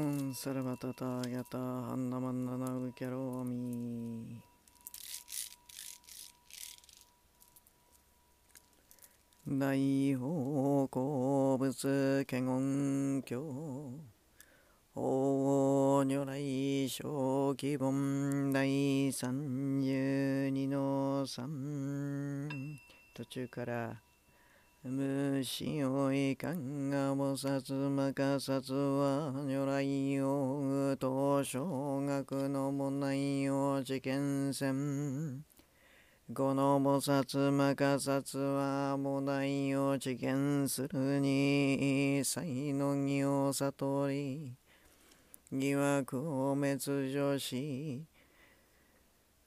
ンサルバタタヤタハンナマンナナウキャローミ大宝好物華厳経法如来小規本第三十二の三途中から虫をいかんが菩薩まかつは如来をと小学の問題を事件せん。この菩薩摩か薩は問題を受験するに才の義を悟り疑惑を滅除し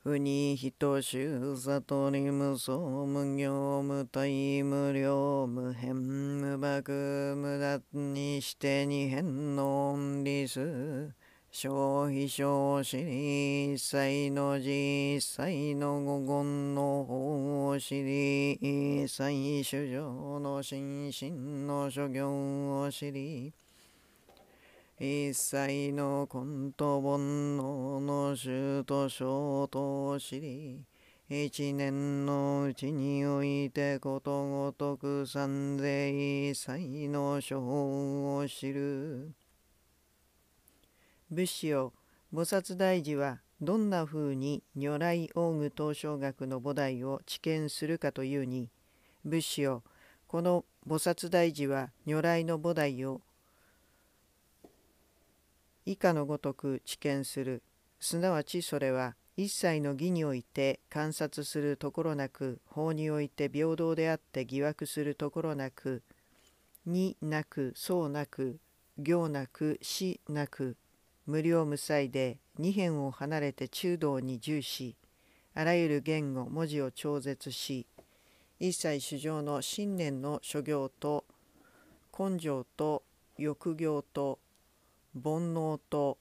不に等しゅ悟り無双無行無体無量無変無爆無駄にして二変の恩理数消費消死一切の実際の五言の法を知り一切主情の心身の諸行を知り一切の根と煩悩の衆と小とを知り、一年のうちにおいてことごとく三世一切の処方を知る。仏師を菩薩大師はどんなふうに如来王具東照学の菩提を知見するかというに、仏師をこの菩薩大師は如来の菩提を以下のごとく知見するすなわちそれは一切の義において観察するところなく法において平等であって疑惑するところなくになくそうなく行なく死なく無料無罪で二辺を離れて中道に重視あらゆる言語文字を超絶し一切主上の信念の諸行と根性と欲行と煩悩と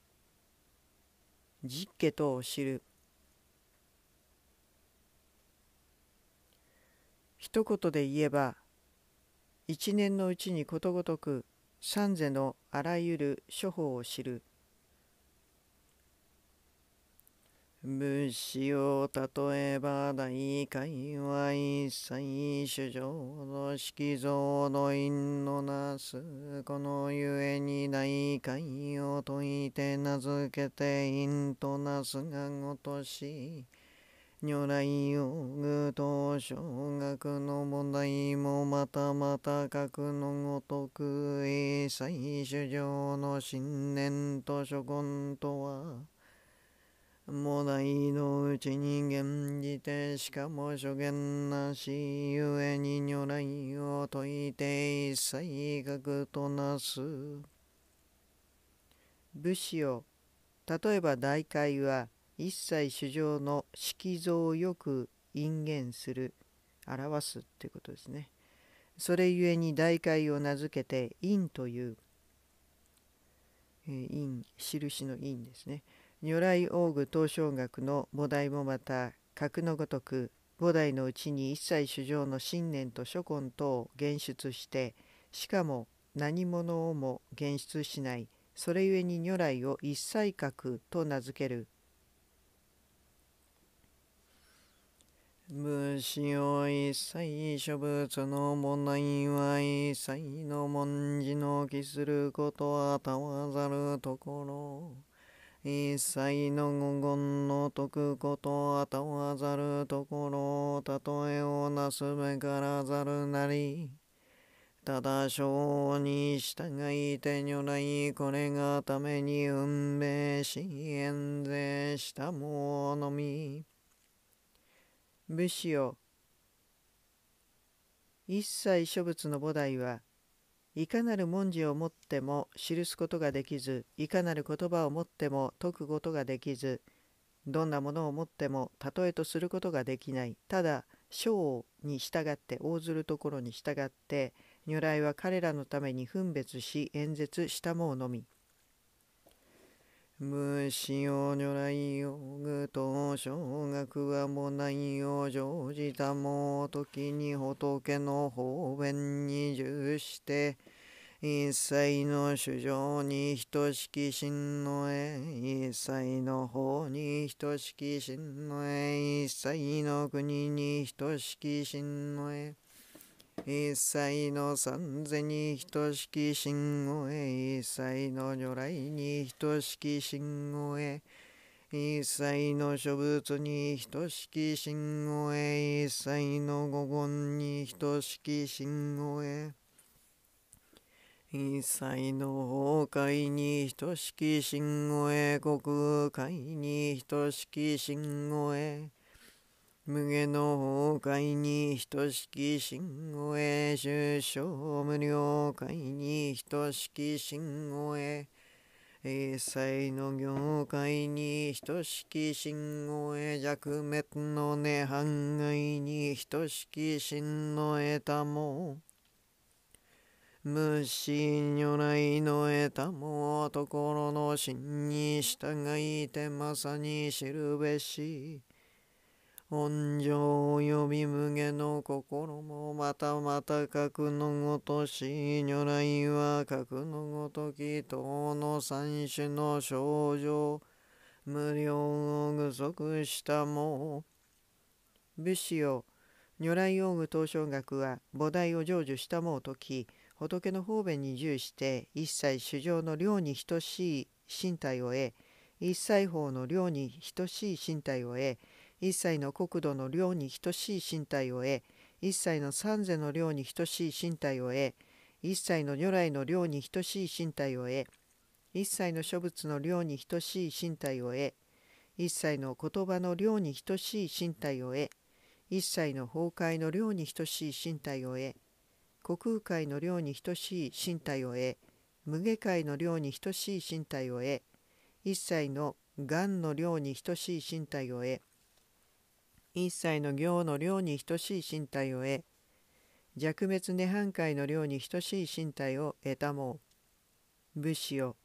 実家とを知る一言で言えば一年のうちにことごとく三世のあらゆる処方を知る物資を例えば大会は一切主上の色蔵の因のなすこのゆえに大会を解いて名付けて因となすがごとし如来用具と小学の問題もまたまた格のごとく一切主上の信念と諸言とはもないのうちに現じてしかも諸言なしゆえに如来を説いて一切格となす武士を、例えば大会は一切主上の色像をよく因言する表すってことですねそれゆえに大会を名付けて因という因印の印ですね如来王具東照学の菩提もまた格のごとく菩提のうちに一切主上の信念と諸根等を現出してしかも何者をも現出しないそれゆえに如来を一切格と名付ける無視を一切諸物の問題は一切の文字の記することはたわざるところ。一切の御言の解くことあたわざるところたとえをなすべからざるなりただ性に従いて如来これがために運命し演税したものみ武士よ一切諸仏の菩提はいかなる文字を持っても記すことができずいかなる言葉を持っても解くことができずどんなものを持っても例えとすることができないただ章に従って応ずるところに従って如来は彼らのために分別し演説したもうのみ無を如来よ、具と小学はもないよ、常じたも時に仏の方便に従して、一切の主情に等しき真の絵、一切の方に等しき真の絵、一切の国に等しき真の絵、一切の三世に等しき信号へ一切の如来に等しき信号へ一切の諸仏に等しき信号へ一切の五言に等しき信号へ一切の崩壊に等しき信号へ国会に等しき信号へ無限の崩壊に等しき信をへ終生無量界に等しき信をへ英才の業界に等しき信をへ弱滅の涅槃外に等しき信の得たも無心如来の得たもところの心に従いてまさに知るべし本性及び無下の心もまたまた格のごとし、如来は格のごとき、等の三種の症状、無料を具足したも、武士よ、如来王具東照学は菩提を成就したもうとき、仏の方便に従して一切主生の量に等しい身体を得、一切法の量に等しい身体を得、一切の国土の量に等しい身体を得一切の三世の量に等しい身体を得一切の如来の量に等しい身体を得一切の諸仏の量に等しい身体を得一切の言葉の量に等しい身体を得一切の崩壊の量に等しい身体を得虚空界の量に等しい身体を得無下界の量に等しい身体を得一切の癌の量に等しい身体を得一切の行の量に等しい身体を得弱滅涅槃界の量に等しい身体を得たもう武士を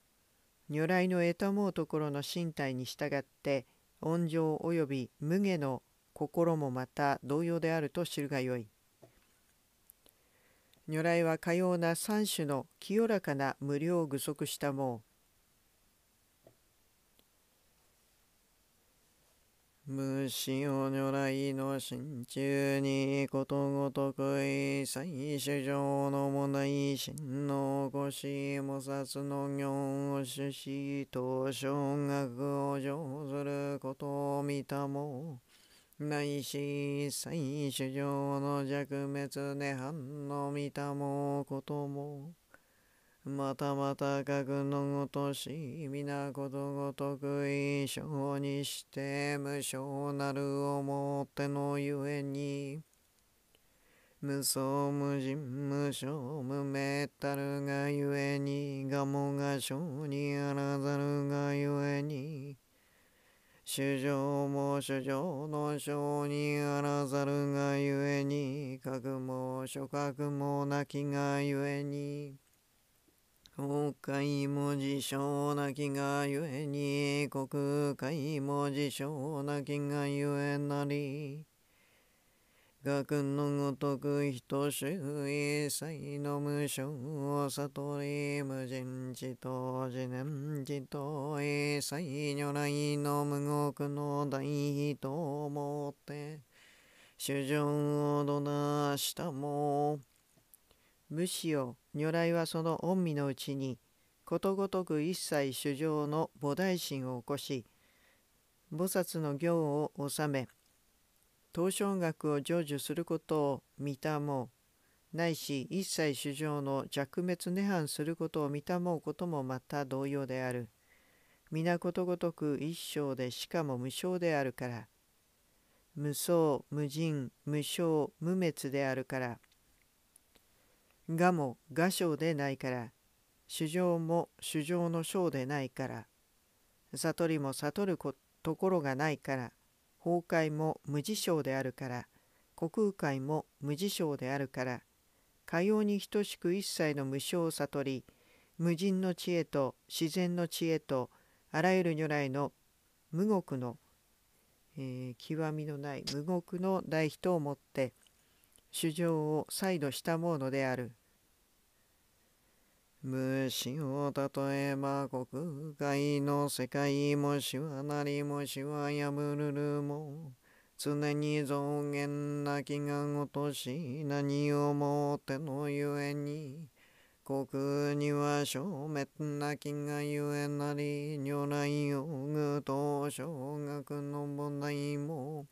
如来の得たもうところの身体に従って恩情及び無下の心もまた同様であると知るがよい如来はかような三種の清らかな無量具足したもう無視を如来の心中にことごとくい最主上のもない真の起こし菩薩の行を主しと小学を上することを見たもないし最主上の弱滅涅槃の見たもこともまたまた各のごとし、皆ことごとく一生にして無償なる表のゆえに、無双無人無償無名たるがゆえに、我もが性にあらざるがゆえに、主情も主情の性にあらざるがゆえに、格も諸覚もなきがゆえに、公開も字書なきがゆえに、国会も字書なきがゆえなり。学のごとく人主一切の無償を悟り、無人地と自然地と一切如来の無国の大と思って、主情をどなしたも、むしろ如来はその恩味のうちにことごとく一切主生の菩提心を起こし菩薩の行を治め東照学を成就することを見たもうないし一切主生の弱滅涅槃することを見たもうこともまた同様である皆ことごとく一生でしかも無償であるから無双無人無償無滅であるからがも画章でないから主情も主情の章でないから悟りも悟るところがないから崩壊も無事章であるから虚空海も無事章であるからかように等しく一切の無償を悟り無人の知恵と自然の知恵とあらゆる如来の無極の、えー、極みのない無極の大人をもって衆生を再度したもうのである。虫を例えば国外の世界もしはなりもしは破るるも常に増減な気がごとし何をもってのゆえに国には消滅な気がゆえなり如来をぐと小学の問題も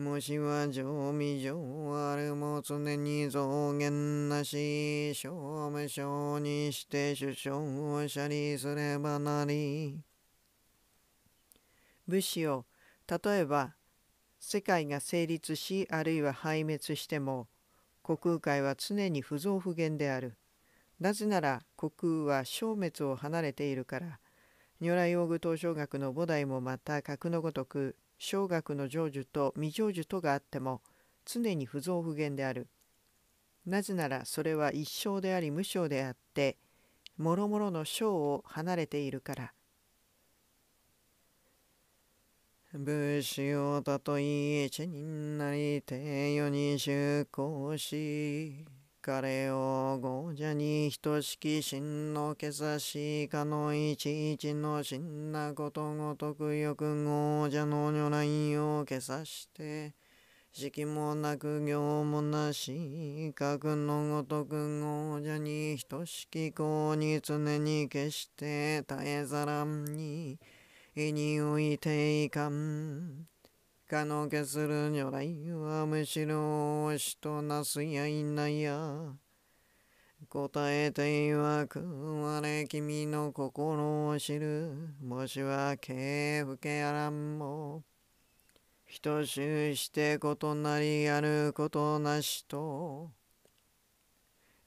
虫は常味常あるも常に増減なし、証無小にして主将を謝りすればなり。武士を、例えば、世界が成立し、あるいは敗滅しても、国空界は常に不増不減である。なぜなら、国空は消滅を離れているから、如来用具東照学の菩提もまた格のごとく、小学の成就と未成就とがあっても常に不増不減である。なぜならそれは一生であり無償であってもろもろの生を離れているから。武士をたとえ一人なりて世に出向しかれをじゃに等しき真のけさしかのいちいちのしんなことごとくよくじゃの如来をけさして、しきもなく行もなし、格のごとくじゃに等しき子に常にけして絶えざらんに、意においていかん。かのけする如来はむしろしとなすやいなや。答えて曰く我君の心を知る。もしはけふけあらんも。等しゅうしてことなりやることなしと。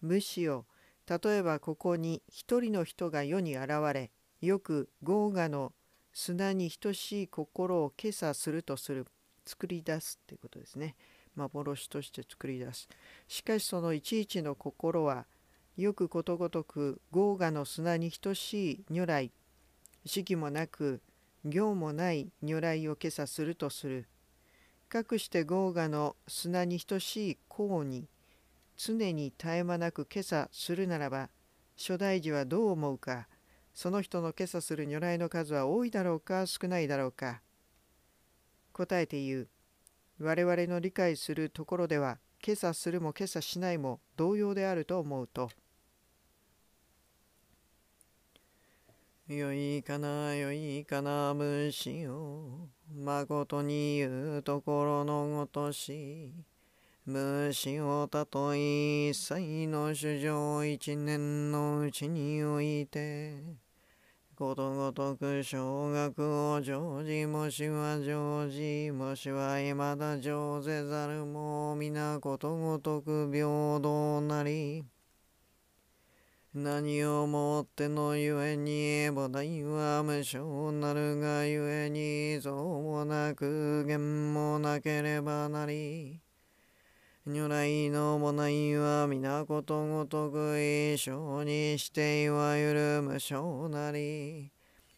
むしろ、例えばここに一人の人が世に現れ、よく豪華の砂に等しい心を今朝するとする作り出すっていうことですね幻として作り出すしかしそのいちいちの心はよくことごとく豪華の砂に等しい如来四季もなく行もない如来を今朝するとするかくして豪華の砂に等しい功に常に絶え間なく今朝するならば初代寺はどう思うかその人の今朝する如来の数は多いだろうか少ないだろうか答えて言う我々の理解するところでは今朝するも今朝しないも同様であると思うと「よいかなよいかな虫よまことに言うところのごとし」虫をたと一切の衆情一年のうちにおいてことごとく小学を常時もしは常時もしはいまだ常ぜざるも皆ことごとく平等なり何をもってのゆえに母大は無償なるがゆえに像もなく言もなければなり如来の母内は皆ことごとく一生にしていわゆる無償なり。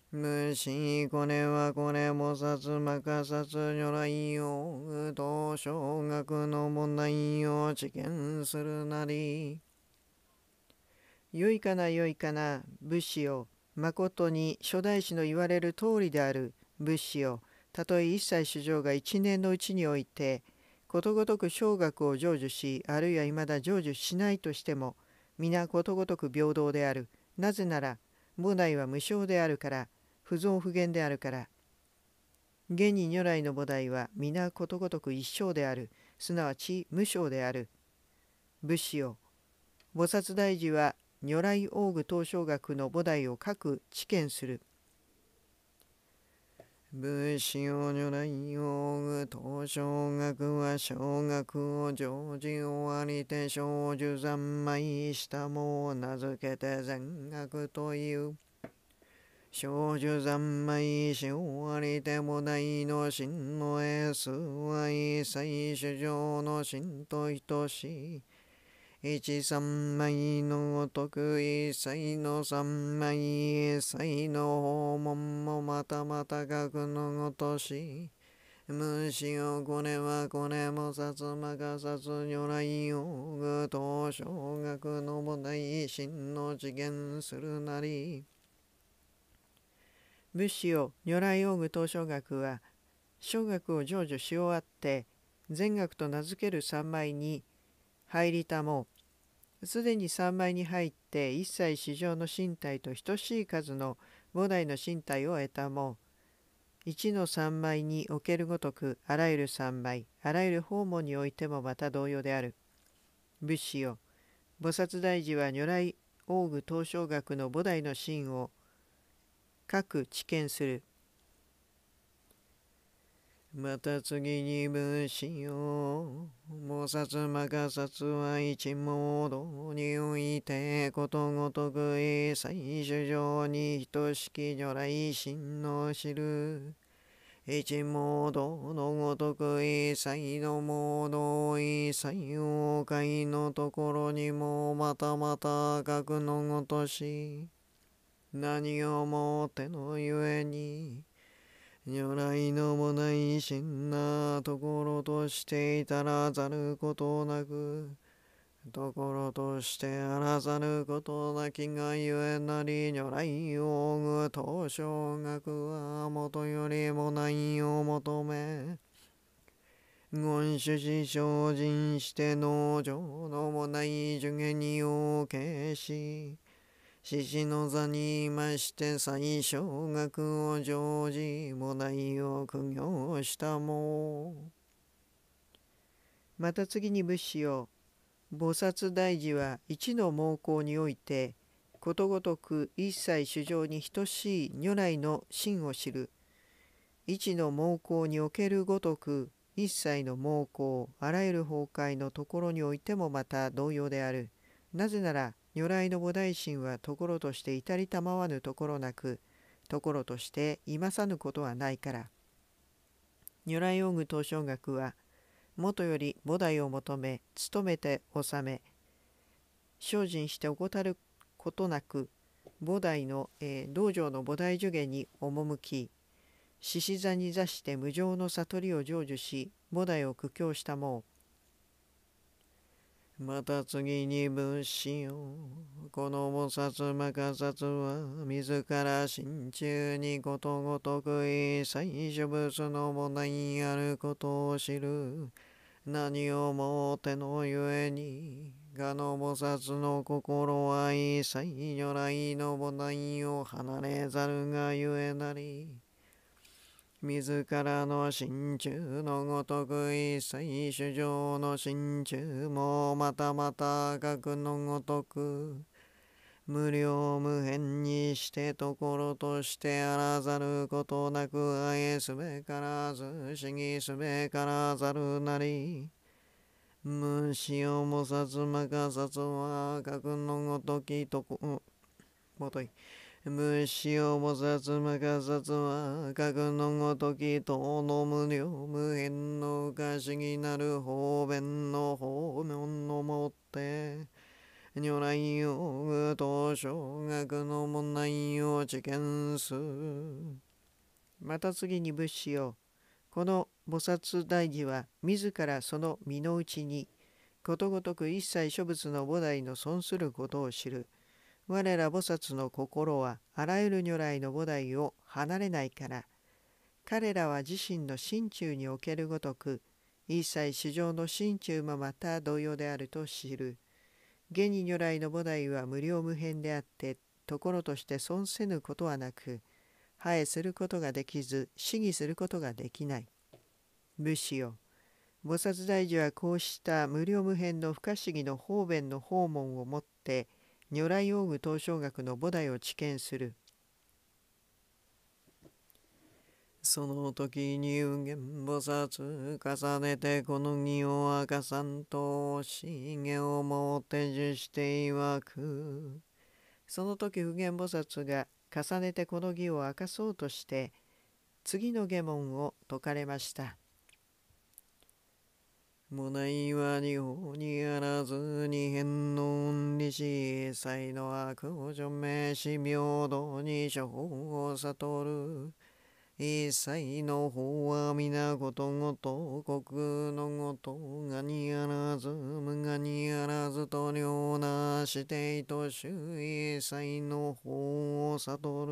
無心これはこれもつまかつ如来をうと小学の母内を知見するなり。よいかなよいかな仏師をまことに初代師の言われる通りである仏師をたとえ一切主張が一年のうちにおいて、ことごとく生学を成就しあるいはいまだ成就しないとしても皆ことごとく平等であるなぜなら母提は無償であるから不増不減であるから現に如来の母提は皆ことごとく一生であるすなわち無償である仏師を菩薩大寺は如来王具東照学の菩提を各知見する武士を如来用具と小学は小学を常時終わりて小樹三枚下も名付けて全学という。少女三昧し終わりても大の真のエース愛最主上の真と等しい。一三枚のお得意才の三枚才の訪問もまたまた学のごとし虫をこれはこれもさつまかさつ如来を具と小学の母大心の次元するなり仏師を如来を具と小学は小学を成就し終わって善学と名付ける三昧に入りたもすでに三枚に入って一切市場の身体と等しい数の五代の身体を得たも一の三枚におけるごとくあらゆる三枚あらゆる訪問においてもまた同様である仏師よ菩薩大寺は如来王具東照学の菩提の真を各知見するまた次に分子を菩薩摩訶薩は一盲道においてことごとく一切主上に等しき如来心の知る一盲道のごとく一切の盲道一切を界のところにもまたまたくのごとし何をもってのゆえに如来のもない真なところとしていたらざることなく、ところとしてあらざることなきがゆえなり如来をぐと小学はもとよりもないを求め、御主師精進して農場のもない受下にを消し、獅子の座にいまして最小学を常時菩提を苦行したもまた次に仏師を菩薩大事は一の猛攻においてことごとく一切主情に等しい如来の真を知る一の猛攻におけるごとく一切の猛攻あらゆる崩壊のところにおいてもまた同様であるなぜなら如来の菩提心はところとして至りたまわぬところなくところとして今さぬことはないから如来用具東照学はもとより菩提を求め努めて納め精進して怠ることなく菩提の、えー、道場の菩提助言に赴き獅子座に座して無常の悟りを成就し菩提を苦境したもうまた次に物資をこの菩薩摩さ薩は自ら心中にことごとく一切諸物の問題あることを知る何をもってのゆえに我の菩薩の心は一切如来の問題を離れざるがゆえなり自らの心中のごとく一切主上の心中もまたまた学のごとく無量無変にしてところとしてあらざることなく愛すべからずしぎすべからざるなり無視をもさつまかさつは格のごときとこもとい。無視を菩薩無か薩は核のごときとの無量無縁の昔になる方便の方面のもって如来を具と小学の問題を知見する。また次に仏師をこの菩薩大事は自らその身の内にことごとく一切諸仏の菩提の損することを知る我ら菩薩の心はあらゆる如来の菩提を離れないから彼らは自身の心中におけるごとく一切市場の心中もまた同様であると知る下に如来の菩提は無料無辺であってところとして損せぬことはなく生えすることができず死議することができない武士よ菩薩大樹はこうした無料無辺の不可思議の方便の訪問をもって如来用具東照学の菩提を知見するその時に有限菩薩重ねてこの義を明かさんと茂をもって受していわくその時普賢菩薩が重ねてこの義を明かそうとして次の下問を解かれました。無内は日本にあらずに変の利子才の悪女名し、平等に処方を悟る一切の法は皆ことごと国のごとがにあらず無がにあらずと両なしてと主一切の法を悟る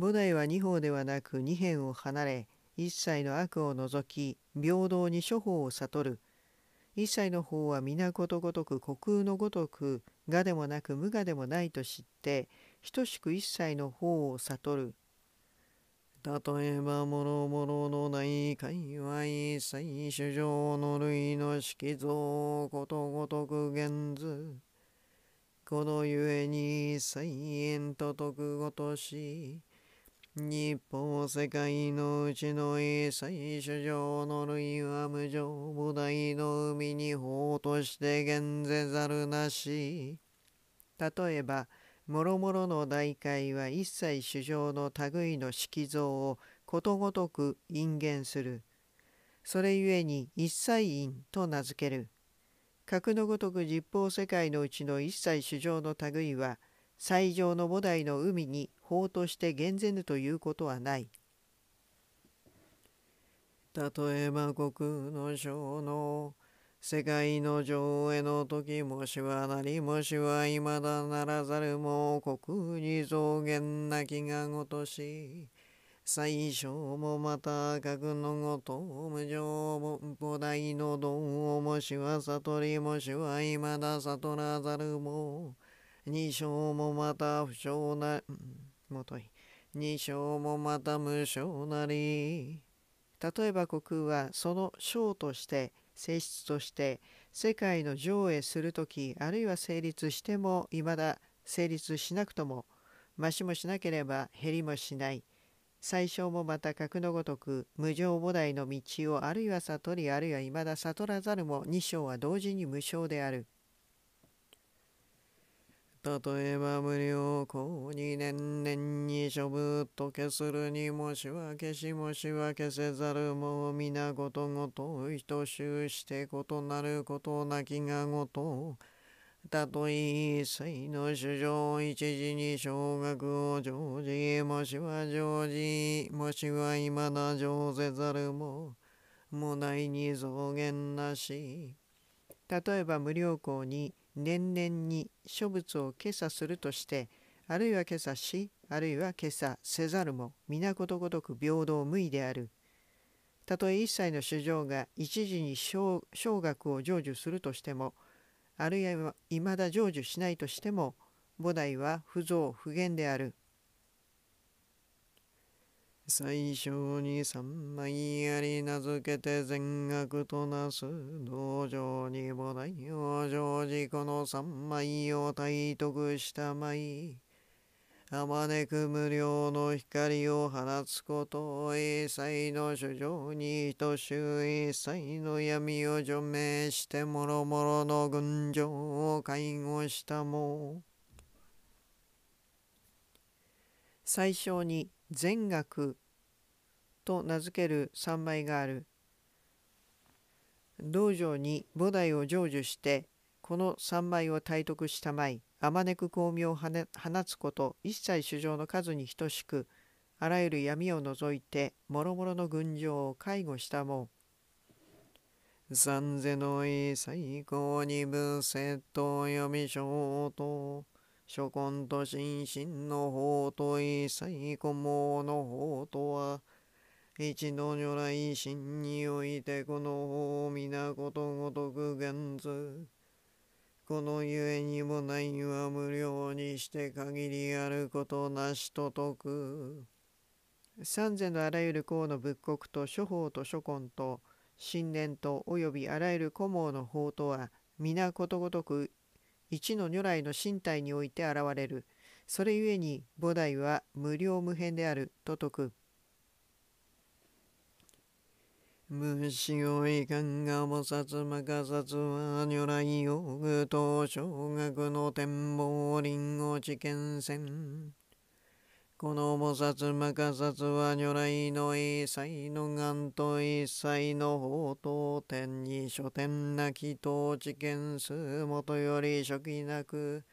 菩提は二方ではなく二辺を離れ一切の悪を除き平等に処方を悟る一切の方は皆ことごとく虚空のごとく我でもなく無我でもないと知って等しく一切の方を悟る例えば諸々のない界隈最主上の類の色像ことごとく現図このゆえに切演と徳ごとし日本世界のうちの一切主上の類は無常無大の海に法として現ぜざるなし。例えば、もろもろの大会は一切主上の類の色像をことごとく因言する。それゆえに一切因と名付ける。格のごとく十方世界のうちの一切主上の類は最上の菩提の海に法として厳然ということはない。たとえば国の将の世界の上への時もしはなりもしは未だならざるも国に増減なきがごとし最小もまた格のごと無常も菩提の道をもしは悟りもしは未だ悟らざるも二章もまた不祥な、もとい。二章もまた無償なり。例えば国はその章として性質として世界の上へする時あるいは成立してもいまだ成立しなくとも増しもしなければ減りもしない最小もまた格のごとく無常菩提の道をあるいは悟りあるいはいまだ悟らざるも二章は同時に無償である例えば無料行に年々に処分と消するにもしわけしもしわけせざるも皆ことごと等集して異なることなきがごとたとえ一切の主情一時に小学を常時もしは常時もしは未だ常せざるも無内に増減なし例えば無料行に年々に諸物を今朝するとしてあるいは今朝しあるいは今朝せざるも皆ことごとく平等無為であるたとえ一切の主情が一時に小学を成就するとしてもあるいはいまだ成就しないとしても菩提は不増不減である。最初に三枚あり名付けて全額となす道場に菩提を常時この三枚を体得した舞あまねく無料の光を放つこと一切の主情に等しゅ一切の闇を除名してもろもろの群青を介護したも最初に全額と名付ける三枚がある道場に菩提を成就してこの三枚を体得したまいあまねく光明を放つこと一切衆生の数に等しくあらゆる闇を除いてもろもろの群青を介護したも三世のい最高に無説と読み消灯諸根と心身の法と一切古毛の法とは、一度如来心においてこの法を皆ことごとく現ず。このゆえにもないは無料にして限りあることなしと説く。三世のあらゆる項の仏国と諸法と諸根と、神念と及びあらゆる古網の法とは皆ことごとく一の如来の身体において現れる。それゆえに菩提は無量無辺であると説く。無視をいかんが菩薩かさ薩は如来用具と小学の展望林を知見せん。この菩薩摩诃薩は如来の一切の願と一切の法と天に書店なき統治見数もとより初期なく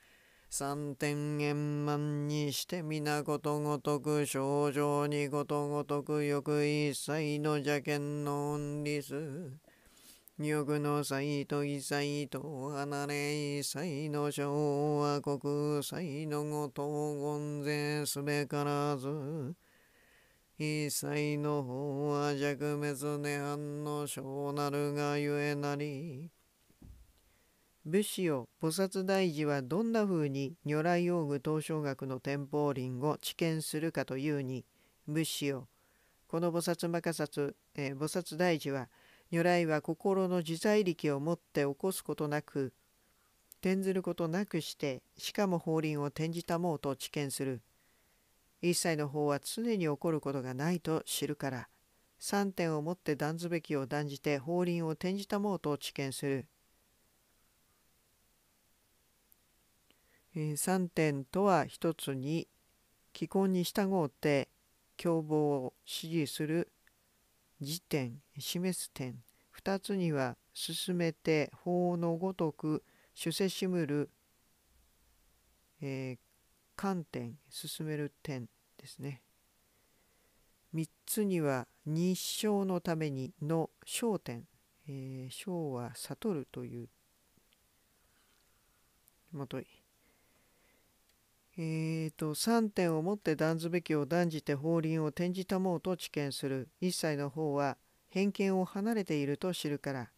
三天円満にして皆ことごとく症状にことごとくよく一切の邪見の恩理数入の際と異際と離れ異際の昭和国際のごと言税すべからず。異際の方は弱滅涅槃の小なるがゆえなり。武士を菩薩大寺はどんなふうに如来用具東照学の天保林を知見するかというに、武士をこの菩薩摩薩、えー、菩薩大寺は、如来は心の自在力をもって起こすことなく転ずることなくしてしかも法輪を転じたもうと知見する一切の法は常に起こることがないと知るから三点をもって断ずべきを断じて法輪を転じたもうと知見する三点とは一つに既婚に従うて凶暴を支持する時点示す点2つには進めて法のごとく主せしむる、えー、観点進める点ですね3つには日照のためにの焦点、えー、焦は悟るというもといえーと、三3点をもって断ずべきを断じて法輪を転じたもうと知見する一切の方は偏見を離れていると知るから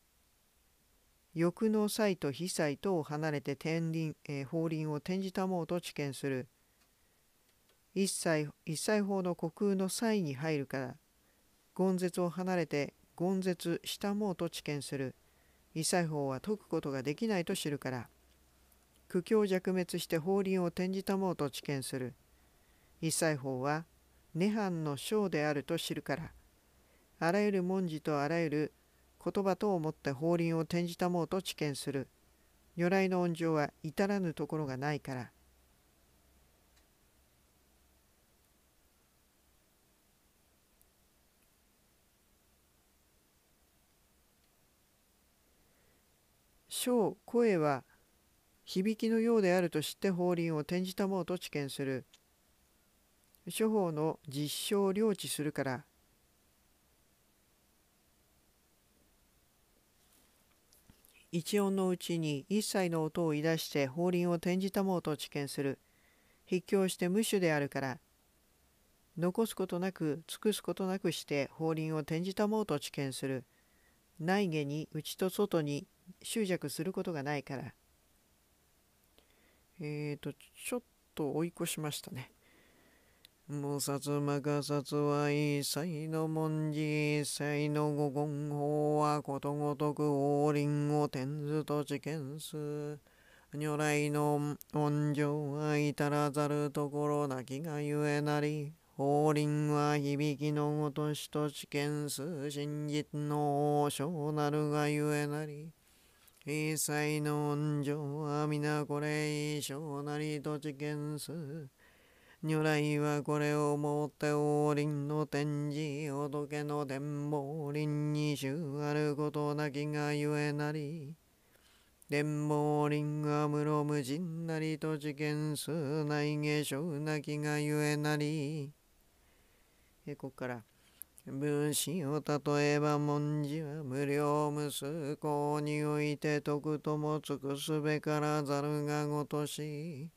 欲の際と非際とを離れて天輪、えー、法輪を転じたもうと知見する一切一切法の虚空の際に入るから権絶を離れて権絶したもうと知見する一切法は解くことができないと知るから苦境弱滅して法輪を転じたもうと知見する一切法は涅槃の章であると知るからあらゆる文字とあらゆる言葉と思って法輪を転じたもうと知見する。如来の恩情は至らぬところがないから。小声は響きのようであると知って法輪を転じたもうと知見する。諸法の実証を領知するから一音のうちに一切の音をいだして法輪を転じたもうと知見する。筆教して無種であるから。残すことなく、尽くすことなくして法輪を転じたもうと知見する。内下に内と外に執着することがないから。えっ、ー、と、ちょっと追い越しましたね。無殺摩価殺は一切の文字一切の五言法はことごとく法輪を転ずと知見す如来の恩情は至らざるところなきがゆえなり法輪は響きのごとしと知見す真実の王将なるがゆえなり一切の恩情は皆これ一生なりと知見す如来はこれをもって王林の天示仏の伝法林に衆あることなきがゆえなり伝法林は室無人なりと知見数内下衆なきがゆえなりえここから分子を例えば文字は無料無数公において徳とも尽くすべからざるがごとし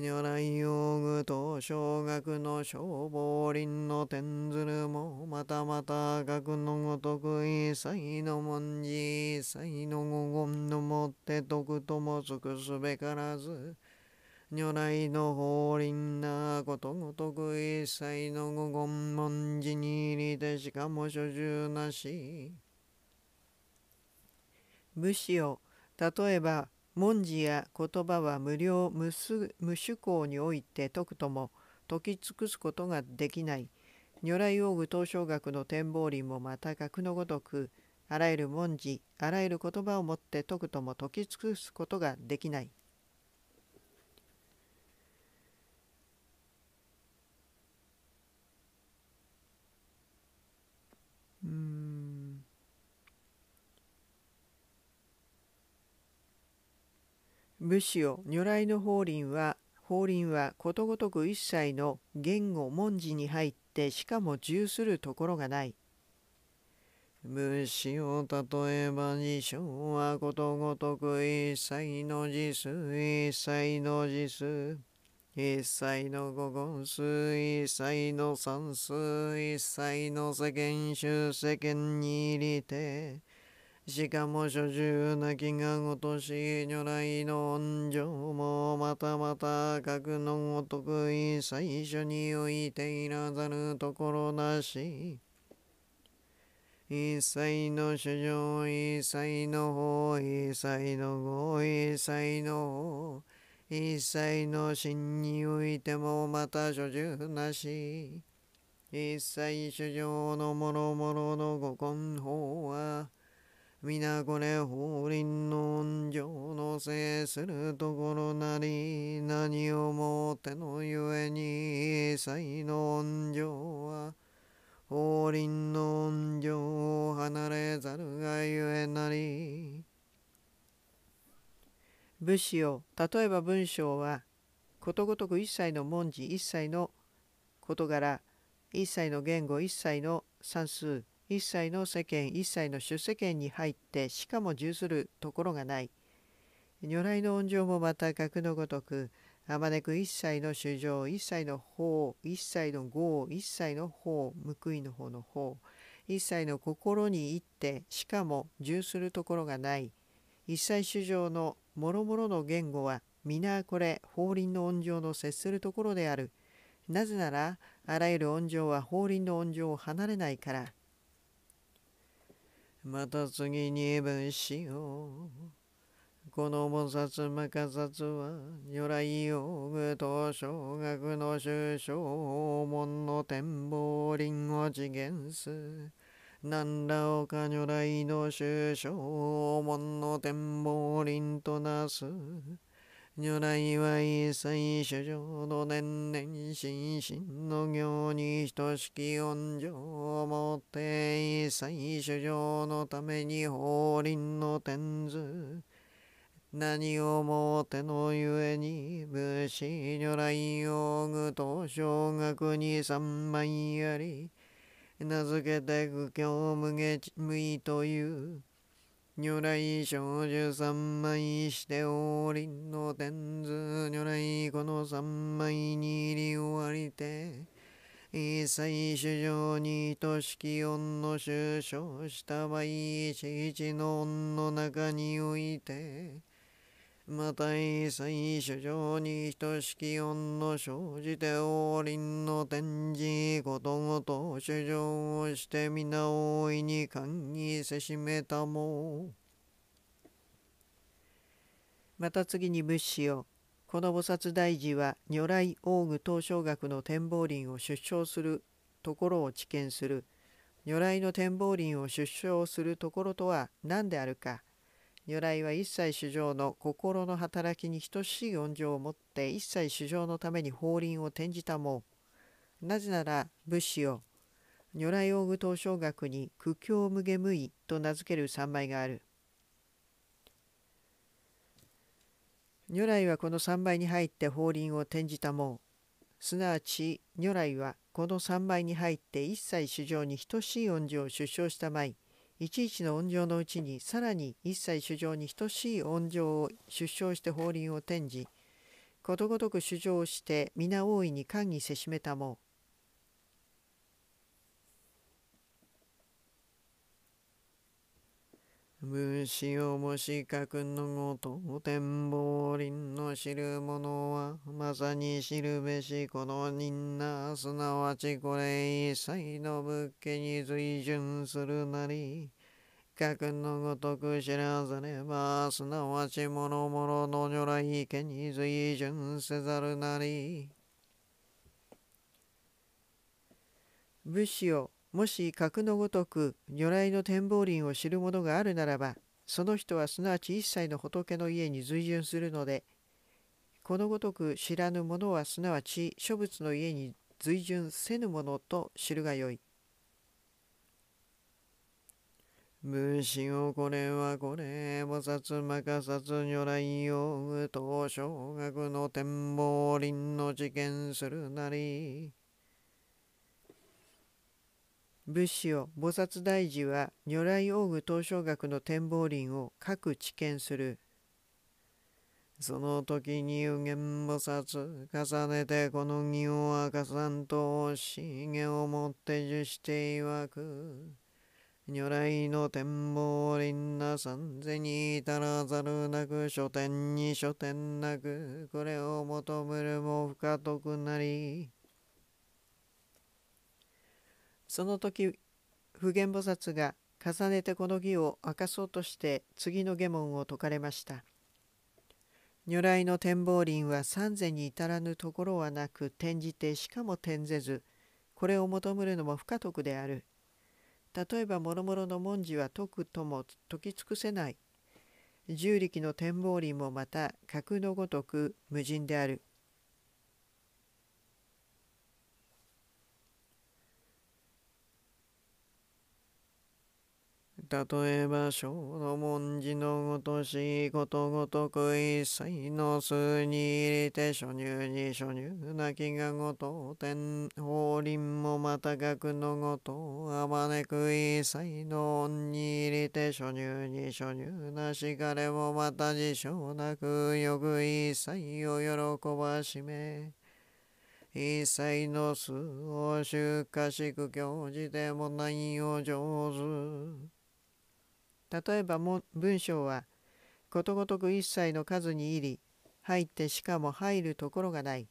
如来用具と小学の消防林の天ずるも、またまた学のごとく一切の文字、一切の語言のもって徳とも尽くすべからず、如来の法輪なことごとく一切の五言文字に入りてしかも所住なし。武士を例えば、文字や言葉は無料無主公において解くとも解き尽くすことができない如来王具東照学の展望林もまた格のごとくあらゆる文字あらゆる言葉をもって解くとも解き尽くすことができないむしろ如来の法輪は法輪はことごとく一切の言語文字に入ってしかも重するところがない。無視を例えば事象はことごとく一切の数一切の数一切の五言数一切の算数一切の世間主世間に入りてしかも諸中なきがごとし、如来の恩情もまたまた格のごとく最初においていらざるところなし。一切の諸情、一切の法、一切の合、一切の法。一切の真においてもまた諸住なし。一切諸情のもろもろのご根法は、皆これ法輪の恩情のせいするところなり何をもってのゆえに才の恩情は法輪の恩情を離れざるがゆえなり仏師を例えば文章はことごとく一切の文字一切の事柄一切の言語一切の算数一切の世間一切の出世間に入ってしかも従するところがない如来の恩情もまた格のごとくあまねく一切の衆生一切の法一切の業一切の法報いの方の法一切の心に行ってしかも従するところがない一切衆生のもろもろの言語は皆これ法輪の恩情の接するところであるなぜならあらゆる恩情は法輪の恩情を離れないからまた次に分しよう。この菩薩摩诃薩は、如来用具と小学の修正門の展望林を次元す。何らおか如来の修正門の展望林となす。如来は一切諸上の年々心身の行に等しき恩情をもって一切諸上のために法輪の天図何をもてのゆえに武士如来用具と小学に三枚あり名付けて苦境無下無意という如来少女三枚して王林の天図如来この三枚に入り終わりて一切主上に等しき恩の終生した場合一一の恩の中においてまた一切初上に等しき恩の生じて王林の天示ことごと主上をして皆大いに歓にせしめたもまた次に物資をこの菩薩大寺は如来王具東照学の展望林を出生するところを知見する如来の展望林を出生するところとは何であるか如来は一切主情の心の働きに等しい恩情を持って一切主情のために法輪を転じたもうなぜなら仏師を如来王具東小学に苦境無下無意と名付ける三枚がある如来はこの三昧に入って法輪を転じたもうすなわち如来はこの三昧に入って一切主情に等しい恩情を出生したまいいちの恩情のうちにさらに一切主情に等しい恩情を出生して法輪を転じことごとく主情して皆大いに官にせしめたもう分をもしくのごと展望林の知る者はまさに知るべしこの人なすなわちこれ一切の仏家に随順するなり。覚のごとく知らざれば、すなわち諸々の如来家に随順せざるなり。武士をもし格のごとく如来の展望林を知る者があるならば、その人はすなわち一切の仏の家に随順するので、このごとく知らぬ者はすなわち諸仏の家に随順せぬ者と知るがよい。分子をこれはこれ、菩薩摩さつ如来用具と小学の展望林の事件するなり。仏師を菩薩大寺は如来王具東照学の展望林を各知見する。その時に右限菩薩重ねてこの儀を明かさんと茂をもって受していわく。如来の展望林な三世に至らざるなく書店に書店なくこれを求むるも不可得なりその時普賢菩薩が重ねてこの儀を明かそうとして次の下門を解かれました。如来の展望林は三世に至らぬところはなく転じてしかも転ぜずこれを求むるのも不可得である。例えば諸々の文字は解くとも解き尽くせない。十力の展望林もまた格のごとく無人である。例えば小の文字のごとしことごとく一切の巣に入れて初入に初入泣きがごと天法輪もまた学のごとあまねく一切の恩に入れて初入に初入なしかれもまた自称なくよく一切を喜ばしめ一切の巣を出荷しく日じても何を上手。例えば文章はことごとく一切の数に入り入ってしかも入るところがない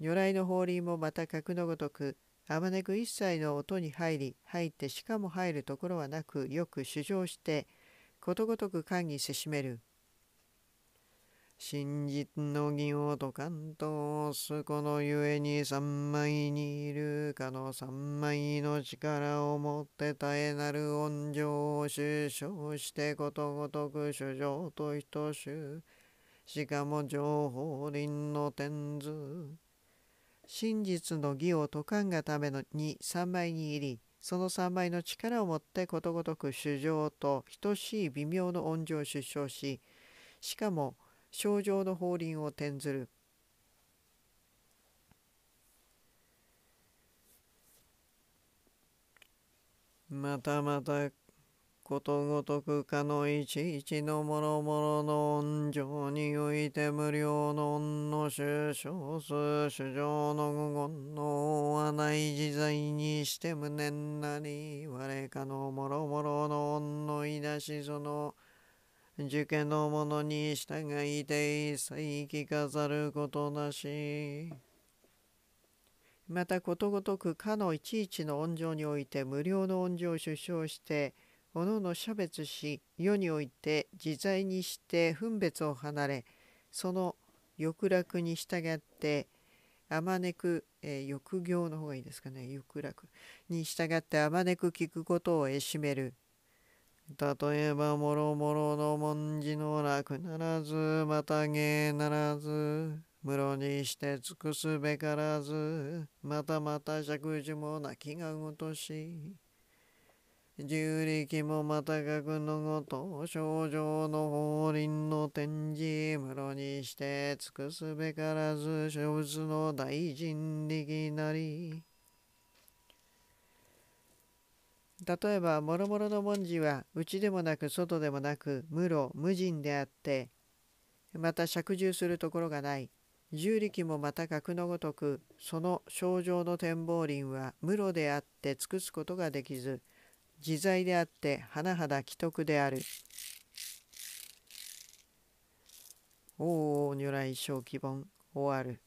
如来の法輪もまた格のごとくあまねく一切の音に入り入ってしかも入るところはなくよく主張してことごとく感にせしめる真実の義をと関東すこのゆえに三枚にいるかの三枚の力をもって絶えなる恩情を主張してことごとく主情と等しゅしかも情報林の天図真実の義を解かんがためのに三枚に入りその三枚の力をもってことごとく主情と等しい微妙の恩情を主張ししかも症状の法輪を転ずるまたまたことごとくかのいちのもろもろの恩情において無料の恩の主将数主情の御言のはない自在にして無念なり我かのもろもろの恩のい出しその受験のものに従いて一切か飾ることなし。またことごとくかのいちいちの恩情において無料の恩情を主張して、おのの差別し、世において自在にして分別を離れ、その欲楽に従って、あまねく、えー、欲行の方がいいですかね、欲楽に従ってあまねく聞くことをえしめる。例えばもろもろの文字の楽ならずまた芸ならず室にして尽くすべからずまたまた尺樹も泣きがごとし十力もまたがくのごと症状の法輪の展示室にして尽くすべからず諸仏の大人力なり例えば諸々の文字は内でもなく外でもなく無路無人であってまた釈住するところがない十力もまた格のごとくその症状の展望林は無路であって尽くすことができず自在であって甚だ既得である。おお如来小規本終わる。